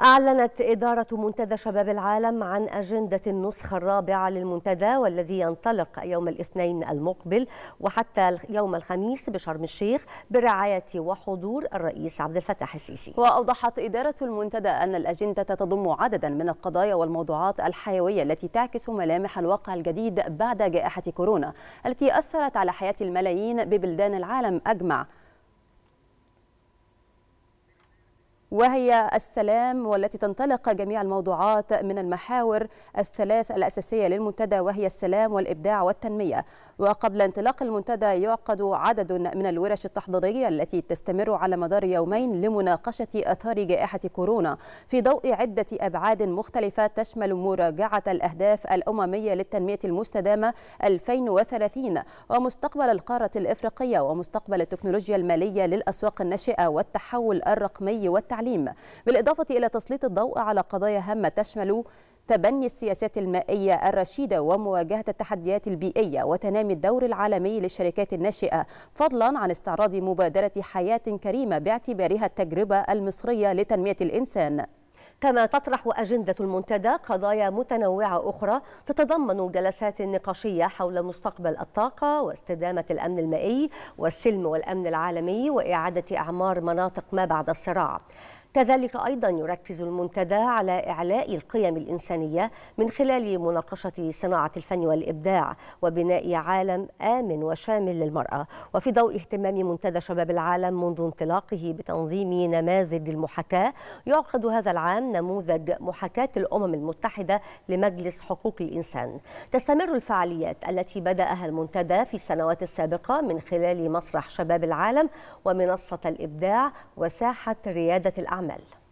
أعلنت إدارة منتدى شباب العالم عن أجندة النسخة الرابعة للمنتدى والذي ينطلق يوم الاثنين المقبل وحتى يوم الخميس بشرم الشيخ برعاية وحضور الرئيس عبد الفتاح السيسي وأوضحت إدارة المنتدى أن الأجندة تضم عددا من القضايا والموضوعات الحيوية التي تعكس ملامح الواقع الجديد بعد جائحة كورونا التي أثرت على حياة الملايين ببلدان العالم أجمع وهي السلام والتي تنطلق جميع الموضوعات من المحاور الثلاث الأساسية للمنتدى وهي السلام والإبداع والتنمية وقبل انطلاق المنتدى يعقد عدد من الورش التحضيرية التي تستمر على مدار يومين لمناقشة أثار جائحة كورونا في ضوء عدة أبعاد مختلفة تشمل مراجعة الأهداف الأممية للتنمية المستدامة 2030 ومستقبل القارة الإفريقية ومستقبل التكنولوجيا المالية للأسواق الناشئة والتحول الرقمي والتعليم التعليم بالإضافة إلى تسليط الضوء على قضايا هامة تشمل تبني السياسات المائية الرشيدة ومواجهة التحديات البيئية وتنامي الدور العالمي للشركات الناشئة فضلا عن استعراض مبادرة حياة كريمة باعتبارها التجربة المصرية لتنمية الإنسان كما تطرح أجندة المنتدى قضايا متنوعة أخرى تتضمن جلسات نقاشية حول مستقبل الطاقة واستدامة الأمن المائي والسلم والأمن العالمي وإعادة أعمار مناطق ما بعد الصراع كذلك أيضا يركز المنتدى على إعلاء القيم الإنسانية من خلال مناقشة صناعة الفن والإبداع وبناء عالم آمن وشامل للمرأة وفي ضوء اهتمام منتدى شباب العالم منذ انطلاقه بتنظيم نماذج المحاكاة يعقد هذا العام نموذج محاكاة الأمم المتحدة لمجلس حقوق الإنسان تستمر الفعاليات التي بدأها المنتدى في السنوات السابقة من خلال مسرح شباب العالم ومنصة الإبداع وساحة ريادة الأعمال العمل